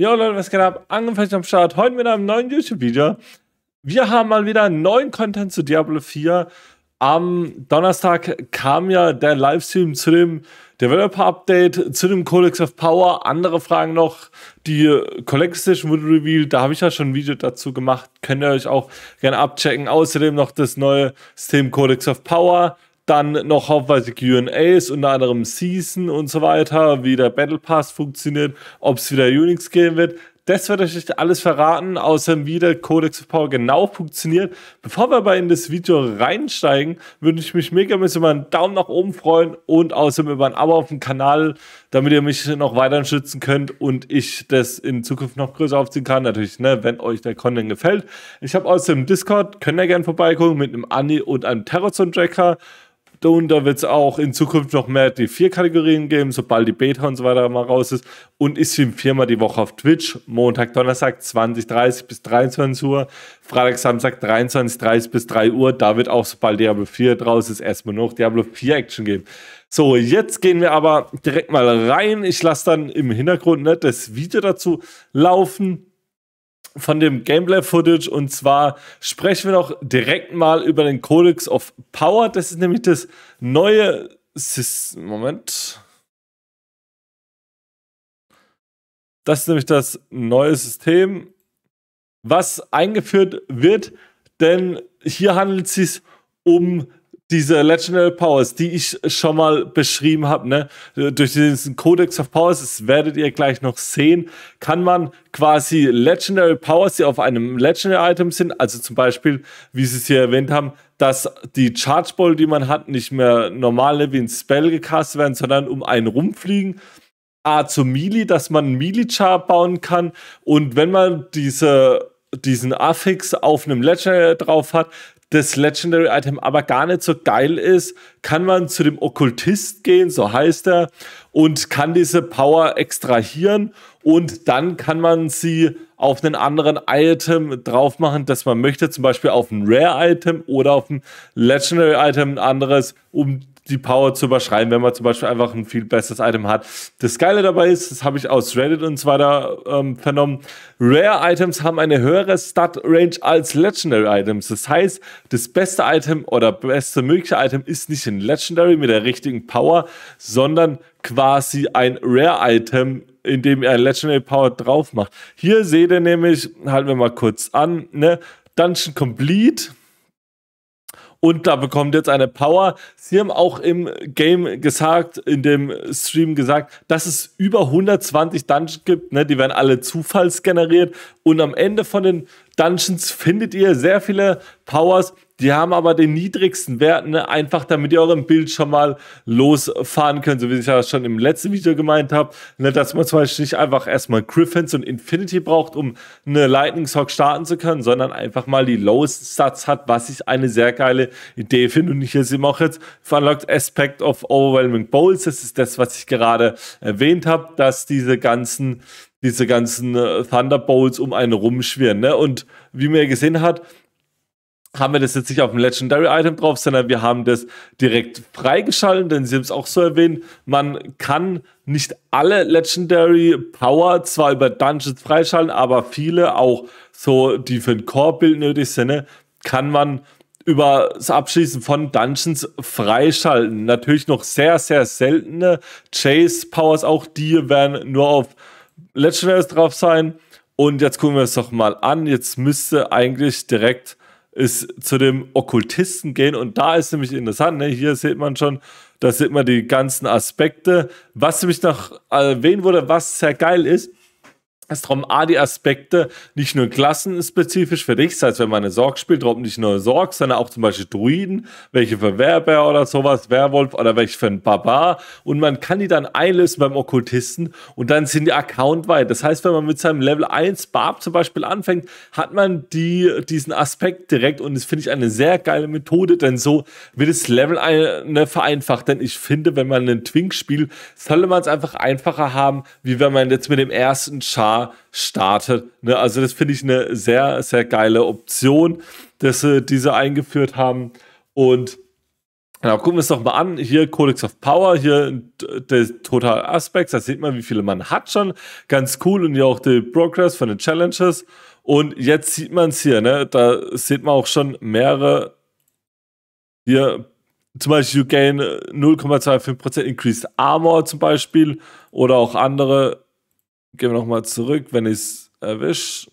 Jo Leute, was geht ab? Angefangen am Start. Heute mit einem neuen YouTube-Video. Wir haben mal wieder neuen Content zu Diablo 4. Am Donnerstag kam ja der Livestream zu dem Developer-Update, zu dem Codex of Power, andere Fragen noch. Die Collector Station wurde revealed, da habe ich ja schon ein Video dazu gemacht. Könnt ihr euch auch gerne abchecken. Außerdem noch das neue System Codex of Power. Dann noch haufenweise QAs, unter anderem Season und so weiter, wie der Battle Pass funktioniert, ob es wieder Unix geben wird. Das wird euch alles verraten, außer wie der Codex of Power genau funktioniert. Bevor wir aber in das Video reinsteigen, würde ich mich mega über einen Daumen nach oben freuen und außerdem über ein Abo auf dem Kanal, damit ihr mich noch weiter schützen könnt und ich das in Zukunft noch größer aufziehen kann. Natürlich, ne, wenn euch der Content gefällt. Ich habe außerdem Discord, könnt ihr gerne vorbeigucken, mit einem Anni und einem terrorzone tracker da wird es auch in Zukunft noch mehr die vier Kategorien geben, sobald die Beta und so weiter mal raus ist. Und ich stream viermal die Woche auf Twitch. Montag, Donnerstag 20.30 bis 23 Uhr. Freitag, Samstag 23.30 bis 3 Uhr. Da wird auch, sobald Diablo 4 raus ist, erstmal noch Diablo 4 Action geben. So, jetzt gehen wir aber direkt mal rein. Ich lasse dann im Hintergrund ne, das Video dazu laufen von dem Gameplay-Footage und zwar sprechen wir noch direkt mal über den Codex of Power. Das ist nämlich das neue System. Moment. Das ist nämlich das neue System, was eingeführt wird, denn hier handelt es sich um diese Legendary Powers, die ich schon mal beschrieben habe, ne, durch diesen Codex of Powers, das werdet ihr gleich noch sehen, kann man quasi Legendary Powers, die auf einem Legendary Item sind, also zum Beispiel, wie sie es hier erwähnt haben, dass die Charge Ball, die man hat, nicht mehr normale ne, wie ein Spell gecastet werden, sondern um einen rumfliegen. A zu Melee, dass man einen Melee-Char bauen kann und wenn man diese diesen Affix auf einem Legendary drauf hat, das Legendary Item aber gar nicht so geil ist, kann man zu dem Okkultist gehen, so heißt er, und kann diese Power extrahieren und dann kann man sie auf einen anderen Item drauf machen, das man möchte, zum Beispiel auf ein Rare Item oder auf ein Legendary Item, ein anderes, um die Power zu überschreiben, wenn man zum Beispiel einfach ein viel besseres Item hat. Das Geile dabei ist, das habe ich aus Reddit und so weiter ähm, vernommen, Rare-Items haben eine höhere Stat-Range als Legendary-Items. Das heißt, das beste Item oder beste mögliche Item ist nicht ein Legendary mit der richtigen Power, sondern quasi ein Rare-Item, in dem er Legendary Power drauf macht. Hier seht ihr nämlich, halten wir mal kurz an, ne, Dungeon Complete und da bekommt jetzt eine Power. Sie haben auch im Game gesagt, in dem Stream gesagt, dass es über 120 Dungeons gibt. Ne? Die werden alle zufallsgeneriert. Und am Ende von den Dungeons findet ihr sehr viele Powers, die haben aber den niedrigsten Wert, ne? einfach damit ihr euren Bild schon mal losfahren könnt, so wie ich ja schon im letzten Video gemeint habe, ne? dass man zum Beispiel nicht einfach erstmal Griffins und Infinity braucht, um eine Lightning Sock starten zu können, sondern einfach mal die Lowest Stats hat, was ich eine sehr geile Idee finde. Und hier sehen wir auch jetzt Unlocked Aspect of Overwhelming Bowls. Das ist das, was ich gerade erwähnt habe, dass diese ganzen diese ganzen äh, Thunderbolts um einen rumschwirren. Ne? Und wie man ja gesehen hat, haben wir das jetzt nicht auf dem Legendary-Item drauf, sondern wir haben das direkt freigeschalten, denn Sie haben es auch so erwähnt, man kann nicht alle Legendary Power zwar über Dungeons freischalten, aber viele, auch so, die für ein core bild nötig sind, ne, kann man über das Abschließen von Dungeons freischalten. Natürlich noch sehr, sehr seltene Chase-Powers, auch die werden nur auf Legendaries drauf sein. Und jetzt gucken wir es doch mal an. Jetzt müsste eigentlich direkt ist zu dem Okkultisten gehen. Und da ist nämlich interessant, ne? hier sieht man schon, da sieht man die ganzen Aspekte. Was nämlich noch erwähnt wurde, was sehr geil ist, es darum A, die Aspekte nicht nur klassenspezifisch für dich, das heißt, wenn man eine Sorg spielt, darum nicht nur Sorg, sondern auch zum Beispiel Druiden, welche für Werber oder sowas, Werwolf oder welche für einen Barbar. Und man kann die dann einlösen beim Okkultisten und dann sind die accountweit. Das heißt, wenn man mit seinem Level 1 Barb zum Beispiel anfängt, hat man die, diesen Aspekt direkt und das finde ich eine sehr geile Methode, denn so wird das Level eine vereinfacht. Denn ich finde, wenn man einen Twink spielt, sollte man es einfach einfacher haben, wie wenn man jetzt mit dem ersten Char startet. Ne? Also das finde ich eine sehr, sehr geile Option, dass sie diese eingeführt haben. Und genau, gucken wir es doch mal an. Hier Codex of Power, hier der Total Aspects. Da sieht man, wie viele man hat schon. Ganz cool. Und hier auch die Progress von den Challenges. Und jetzt sieht man es hier, ne? Da sieht man auch schon mehrere hier zum Beispiel you gain 0,25% äh, increased armor zum Beispiel oder auch andere Gehen wir nochmal zurück, wenn ich es erwische.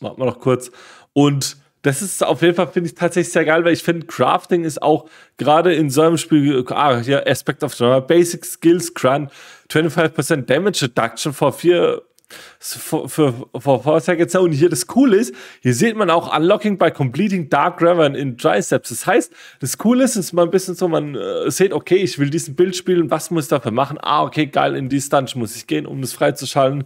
Warten wir noch kurz. Und das ist auf jeden Fall, finde ich, tatsächlich sehr geil, weil ich finde, Crafting ist auch gerade in so einem Spiel, ah, hier, Aspect of Genre, Basic Skills, Grunt, 25% Damage Reduction vor 4 für, für, für Forza Und hier das Coole ist, hier sieht man auch Unlocking by Completing Dark Revan in Triceps. Das heißt, das Coole ist, ist mal ein bisschen so, man äh, sieht, okay, ich will diesen Bild spielen, was muss ich dafür machen? Ah, okay, geil, in die Dungeon muss ich gehen, um das freizuschalten.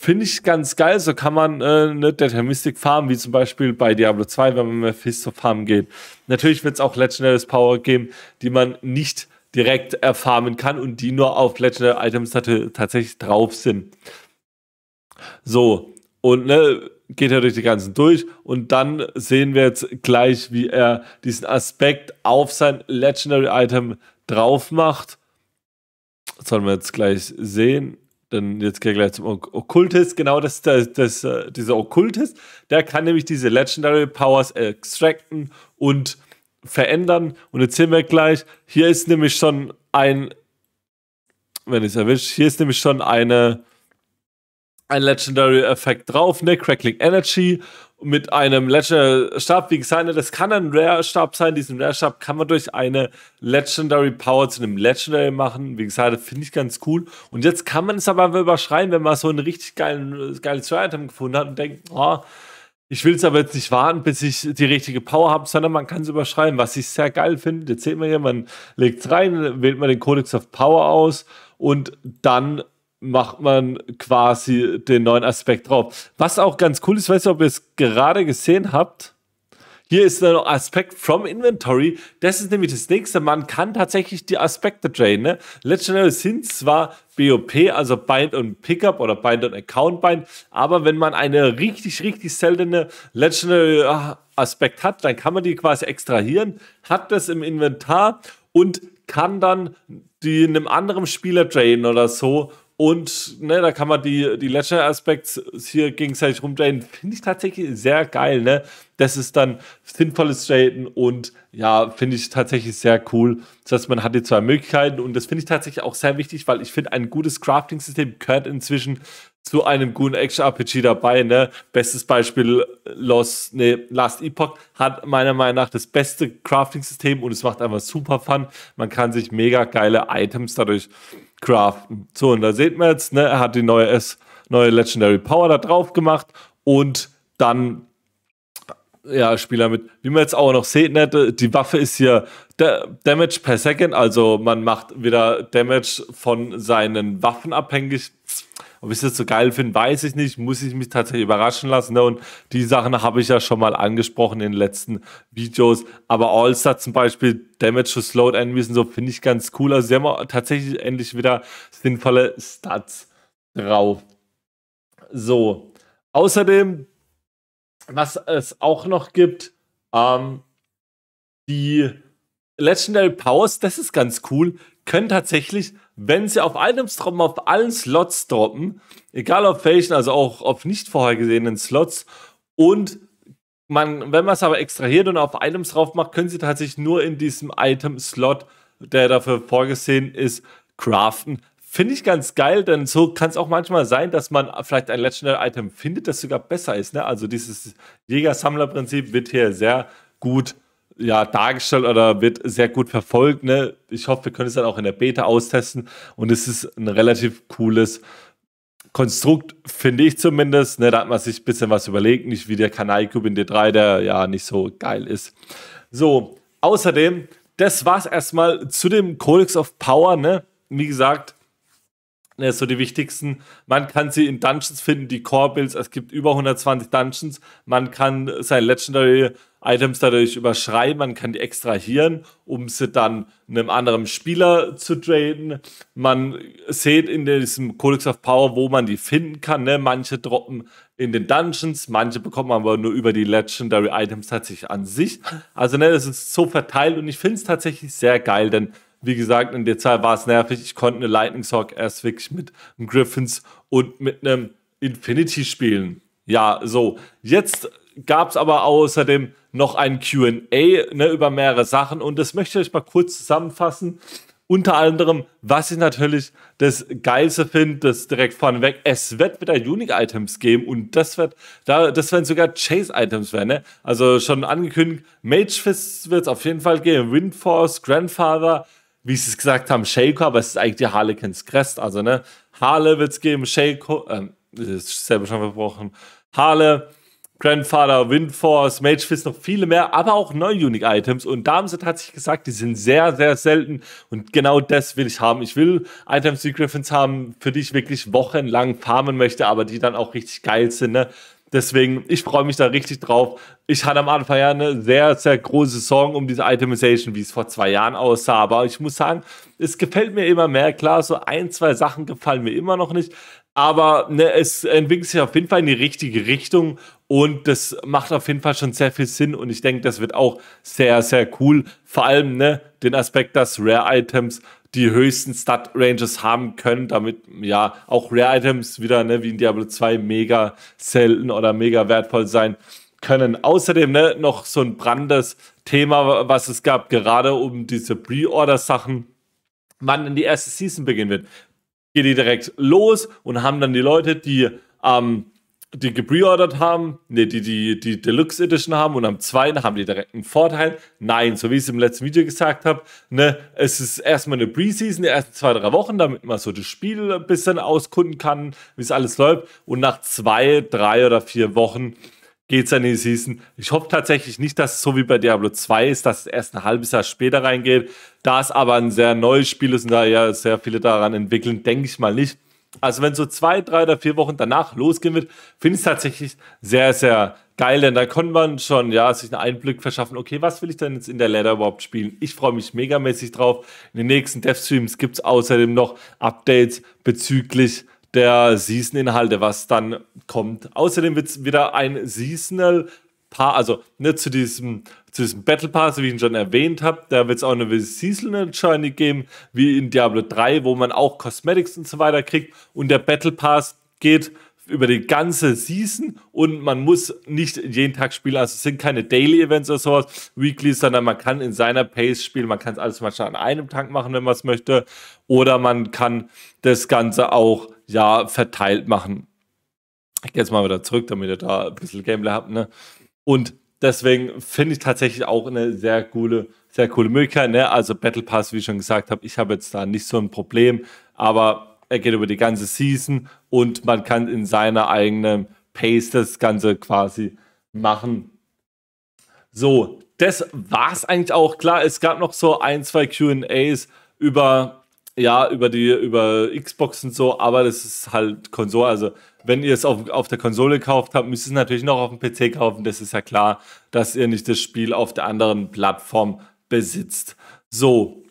Finde ich ganz geil, so kann man äh, eine Deterministic farmen, wie zum Beispiel bei Diablo 2, wenn man Mephisto farmen geht. Natürlich wird es auch legendäres Power geben, die man nicht direkt erfarmen kann und die nur auf Legendary Items tatsächlich drauf sind. So, und ne, geht er durch die ganzen durch und dann sehen wir jetzt gleich, wie er diesen Aspekt auf sein Legendary Item drauf macht. Das sollen wir jetzt gleich sehen. Dann jetzt geht er gleich zum ok Okkultist. Genau, das, das, das, äh, dieser Okkultist, der kann nämlich diese Legendary Powers extracten und verändern. Und jetzt sehen wir gleich, hier ist nämlich schon ein, wenn ich es erwische, hier ist nämlich schon eine ein Legendary Effekt drauf, ne? Crackling Energy mit einem Legendary Stab. Wie gesagt, ne, das kann ein Rare Stab sein. Diesen Rare Stab kann man durch eine Legendary Power zu einem Legendary machen. Wie gesagt, das finde ich ganz cool. Und jetzt kann man es aber überschreiben, wenn man so ein richtig geilen, geiles Rare Item gefunden hat und denkt, oh, ich will es aber jetzt nicht warten, bis ich die richtige Power habe, sondern man kann es überschreiben, was ich sehr geil finde. Jetzt sehen wir hier, man legt es rein, wählt man den Codex of Power aus und dann macht man quasi den neuen Aspekt drauf. Was auch ganz cool ist, ich weiß nicht, ob ihr es gerade gesehen habt. Hier ist noch Aspekt from Inventory. Das ist nämlich das nächste. Man kann tatsächlich die Aspekte drain. Ne? Legendary sind zwar BOP, also Bind und Pickup oder Bind und Account Bind, aber wenn man eine richtig, richtig seltene Legendary ah, Aspekt hat, dann kann man die quasi extrahieren, hat das im Inventar und kann dann die einem anderen Spieler drain oder so und ne, da kann man die, die Ledger Aspects hier gegenseitig rumdrehen. Finde ich tatsächlich sehr geil, ne? Das ist dann sinnvolles Traden und ja, finde ich tatsächlich sehr cool. Das heißt, man hat die zwei Möglichkeiten und das finde ich tatsächlich auch sehr wichtig, weil ich finde, ein gutes Crafting-System gehört inzwischen zu einem guten Action-RPG dabei, ne? Bestes Beispiel Lost, nee, Last Epoch hat meiner Meinung nach das beste Crafting-System und es macht einfach super Fun. Man kann sich mega geile Items dadurch craften. So, und da sieht man jetzt, ne, er hat die neue, S, neue Legendary Power da drauf gemacht und dann ja, Spieler mit, wie man jetzt auch noch sieht, ne, die Waffe ist hier da Damage per Second, also man macht wieder Damage von seinen Waffen abhängig. Ob ich das so geil finde, weiß ich nicht. Muss ich mich tatsächlich überraschen lassen. Ne? Und die Sachen habe ich ja schon mal angesprochen in den letzten Videos. Aber All-Star zum Beispiel, Damage to Slowed Enemies und so, finde ich ganz cool. Also sie haben tatsächlich endlich wieder sinnvolle Stats drauf. So. Außerdem, was es auch noch gibt, ähm, die Legendary Powers, das ist ganz cool, können tatsächlich wenn sie auf Items droppen, auf allen Slots droppen, egal auf welchen, also auch auf nicht vorhergesehenen Slots und man, wenn man es aber extrahiert und auf Items drauf macht, können sie tatsächlich nur in diesem Item-Slot, der dafür vorgesehen ist, craften. Finde ich ganz geil, denn so kann es auch manchmal sein, dass man vielleicht ein Legendary-Item findet, das sogar besser ist. Ne? Also dieses Jäger-Sammler-Prinzip wird hier sehr gut ja, dargestellt oder wird sehr gut verfolgt. Ne? Ich hoffe, wir können es dann auch in der Beta austesten. Und es ist ein relativ cooles Konstrukt, finde ich zumindest. Ne? Da hat man sich ein bisschen was überlegt, nicht wie der Kanai Cube in D3, der ja nicht so geil ist. So, außerdem, das war es erstmal zu dem Codex of Power. Ne? Wie gesagt, ne, so die wichtigsten. Man kann sie in Dungeons finden, die Core Builds. Es gibt über 120 Dungeons. Man kann sein Legendary Items dadurch überschreiben, man kann die extrahieren, um sie dann einem anderen Spieler zu traden. Man sieht in diesem Codex of Power, wo man die finden kann. Ne? Manche droppen in den Dungeons, manche bekommt man aber nur über die Legendary Items tatsächlich an sich. Also ne, das ist so verteilt und ich finde es tatsächlich sehr geil, denn wie gesagt, in der Zeit war es nervig. Ich konnte eine Lightning Sock erst wirklich mit einem Griffins und mit einem Infinity spielen. Ja, so. Jetzt gab es aber außerdem noch ein QA ne, über mehrere Sachen. Und das möchte ich euch mal kurz zusammenfassen. Unter anderem, was ich natürlich das Geilste finde, das direkt vorneweg, es wird wieder Unique-Items geben und das wird, das werden sogar Chase-Items werden, ne? Also schon angekündigt, Mage Fists wird es auf jeden Fall geben, Windforce, Grandfather, wie sie es gesagt haben, Shaco, aber es ist eigentlich die Harlequins Crest, also ne, Harle wird es geben, Shaco, ähm, das ist selber schon verbrochen, Harle, Grandfather, Windforce, Mage Fist, noch viele mehr, aber auch neue Unique Items. Und da hat sich gesagt, die sind sehr, sehr selten. Und genau das will ich haben. Ich will Items wie Griffins haben, für die ich wirklich wochenlang farmen möchte, aber die dann auch richtig geil sind. Ne? Deswegen, ich freue mich da richtig drauf. Ich hatte am Anfang ja eine sehr, sehr große Sorge um diese Itemization, wie es vor zwei Jahren aussah. Aber ich muss sagen, es gefällt mir immer mehr. Klar, so ein, zwei Sachen gefallen mir immer noch nicht. Aber ne, es entwickelt sich auf jeden Fall in die richtige Richtung. Und das macht auf jeden Fall schon sehr viel Sinn. Und ich denke, das wird auch sehr, sehr cool. Vor allem ne, den Aspekt, dass Rare-Items die höchsten Stat-Ranges haben können, damit ja auch Rare-Items wieder, ne, wie in Diablo 2, mega selten oder mega wertvoll sein können. Außerdem ne, noch so ein brandes Thema, was es gab, gerade um diese Pre-Order-Sachen, wann denn die erste Season beginnen wird. Gehen die direkt los und haben dann die Leute, die am ähm, die gepreordert haben, nee, die, die, die Deluxe Edition haben und am zweiten haben die direkt einen Vorteil. Nein, so wie ich es im letzten Video gesagt habe, ne, es ist erstmal eine Preseason, die ersten zwei, drei Wochen, damit man so das Spiel ein bisschen auskunden kann, wie es alles läuft. Und nach zwei, drei oder vier Wochen geht's dann in die Season. Ich hoffe tatsächlich nicht, dass es so wie bei Diablo 2 ist, dass es erst ein halbes Jahr später reingeht. Da es aber ein sehr neues Spiel ist und da ja sehr viele daran entwickeln, denke ich mal nicht also wenn so zwei, drei oder vier Wochen danach losgehen wird, finde ich es tatsächlich sehr, sehr geil, denn da kann man schon ja sich einen Einblick verschaffen, okay, was will ich denn jetzt in der Ladder überhaupt spielen? Ich freue mich megamäßig drauf. In den nächsten Dev-Streams gibt es außerdem noch Updates bezüglich der Season-Inhalte, was dann kommt. Außerdem wird es wieder ein Seasonal Paar, also ne, zu diesem, zu diesem Battle Pass, wie ich ihn schon erwähnt habe, da wird es auch eine Seasonal Journey geben, wie in Diablo 3, wo man auch Cosmetics und so weiter kriegt. Und der Battle Pass geht über die ganze Season und man muss nicht jeden Tag spielen. Also es sind keine Daily Events oder sowas, Weekly, sondern man kann in seiner Pace spielen. Man kann es alles mal an einem Tag machen, wenn man es möchte. Oder man kann das Ganze auch ja verteilt machen. Ich gehe jetzt mal wieder zurück, damit ihr da ein bisschen Gameplay habt. Ne? Und deswegen finde ich tatsächlich auch eine sehr coole, sehr coole Möglichkeit. Ne? Also Battle Pass, wie ich schon gesagt habe, ich habe jetzt da nicht so ein Problem, aber er geht über die ganze Season und man kann in seiner eigenen Pace das Ganze quasi machen. So, das war es eigentlich auch. Klar, es gab noch so ein, zwei QAs über, ja, über die, über Xbox und so, aber das ist halt Konsole, also wenn ihr es auf, auf der Konsole gekauft habt, müsst ihr es natürlich noch auf dem PC kaufen. Das ist ja klar, dass ihr nicht das Spiel auf der anderen Plattform besitzt. So,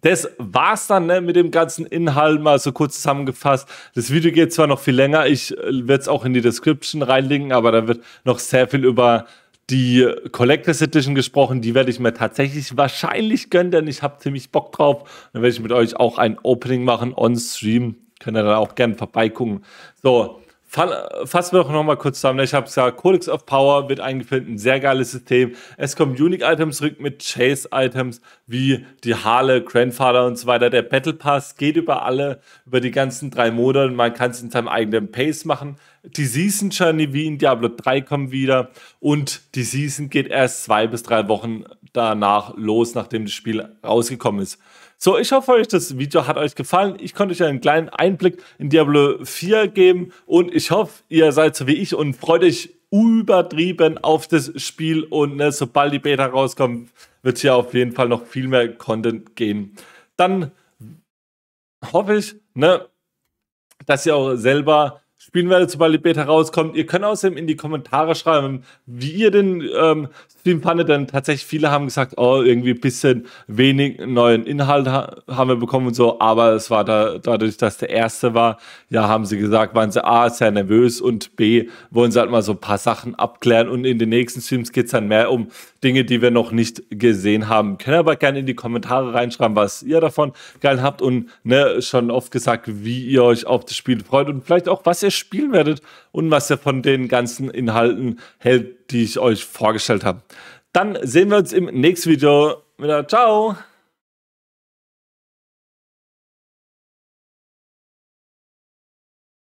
das war's dann ne, mit dem ganzen Inhalt mal so kurz zusammengefasst. Das Video geht zwar noch viel länger, ich äh, werde es auch in die Description reinlinken, aber da wird noch sehr viel über die Collectors Edition gesprochen. Die werde ich mir tatsächlich wahrscheinlich gönnen, denn ich habe ziemlich Bock drauf. Dann werde ich mit euch auch ein Opening machen on Stream. Könnt ihr dann auch gerne vorbeigucken. So, äh, fassen wir doch nochmal kurz zusammen. Ich habe gesagt, Codex of Power wird eingeführt, ein sehr geiles System. Es kommen Unique-Items zurück mit Chase-Items wie die Harle, Grandfather und so weiter. Der Battle Pass geht über alle, über die ganzen drei Monate. Man kann es in seinem eigenen Pace machen. Die Season Journey wie in Diablo 3 kommen wieder und die Season geht erst zwei bis drei Wochen danach los, nachdem das Spiel rausgekommen ist. So, ich hoffe euch, das Video hat euch gefallen. Ich konnte euch einen kleinen Einblick in Diablo 4 geben und ich hoffe, ihr seid so wie ich und freut euch übertrieben auf das Spiel und ne, sobald die Beta rauskommt, wird hier auf jeden Fall noch viel mehr Content gehen. Dann hoffe ich, ne, dass ihr auch selber spielen werdet, sobald die Beta rauskommt. Ihr könnt außerdem in die Kommentare schreiben, wie ihr den ähm, Stream fandet, denn tatsächlich viele haben gesagt, oh, irgendwie ein bisschen wenig neuen Inhalt ha haben wir bekommen und so, aber es war da, dadurch, dass der erste war, ja, haben sie gesagt, waren sie A, sehr nervös und B, wollen sie halt mal so ein paar Sachen abklären und in den nächsten Streams geht es dann mehr um Dinge, die wir noch nicht gesehen haben. Könnt ihr aber gerne in die Kommentare reinschreiben, was ihr davon geil habt und ne, schon oft gesagt, wie ihr euch auf das Spiel freut und vielleicht auch, was ihr spielen werdet und was ihr von den ganzen Inhalten hält, die ich euch vorgestellt habe. Dann sehen wir uns im nächsten Video wieder. Ciao!